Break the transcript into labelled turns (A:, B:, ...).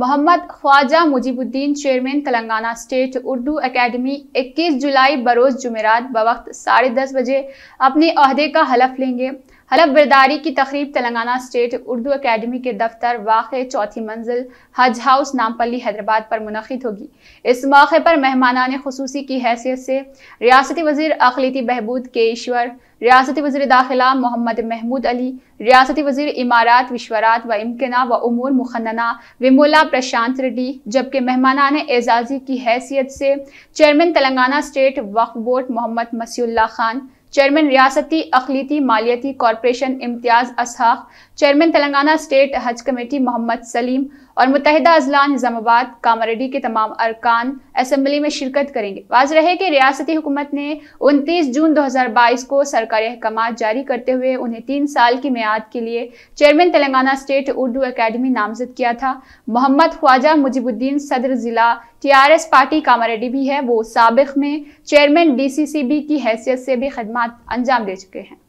A: Mohammad Khwaja Mujeebuddin chairman Telangana state Urdu academy 21 जुलाई बरोज जुमेरात बवक्त साढ़े दस बजे अपने अहदे का हलफ लेंगे हलफ बरदारी की तकरीब तेलंगाना स्टेट उर्दू अकेडमी के दफ्तर वाक़ चौथी मंजिल हज हाउस नामपली हैदराबाद पर मुनद होगी इस मौके पर ने खसूसी की हैसियत से रियासती वजीर अखिलती बहबूद के ईश्वर रियासती वजीर दाखिला मोहम्मद महमूद अली रियासती वजीर इमारात विश्वरात व इम्कना व उमूर मुखन्ना विमोला प्रशांत रेड्डी जबकि ने एजाजी की हैसियत से chairman Telangana state Waqf board Mohammed Masiullah Khan chairman रियासती अखिलती मालियती corporation Imtiaz Ishaq chairman Telangana state Haj committee Mohammed Saleem और मुतहदा अजला निज़ामाबाद कामारेडी के तमाम अरकान असम्बली में शिरकत करेंगे वाज रहे कि रियासती हुकूमत ने 29 जून 2022 को सरकारी अहकाम जारी करते हुए उन्हें तीन साल की मियाद के लिए chairman Telangana state Urdu academy नामजद किया था मोहम्मद ख्वाजा मुजीबुद्दीन सदर ज़िला T R S party Kamareddy भी है वो सबक में chairman D C C B की हैसियत से भी खदम अंजाम दे चुके हैं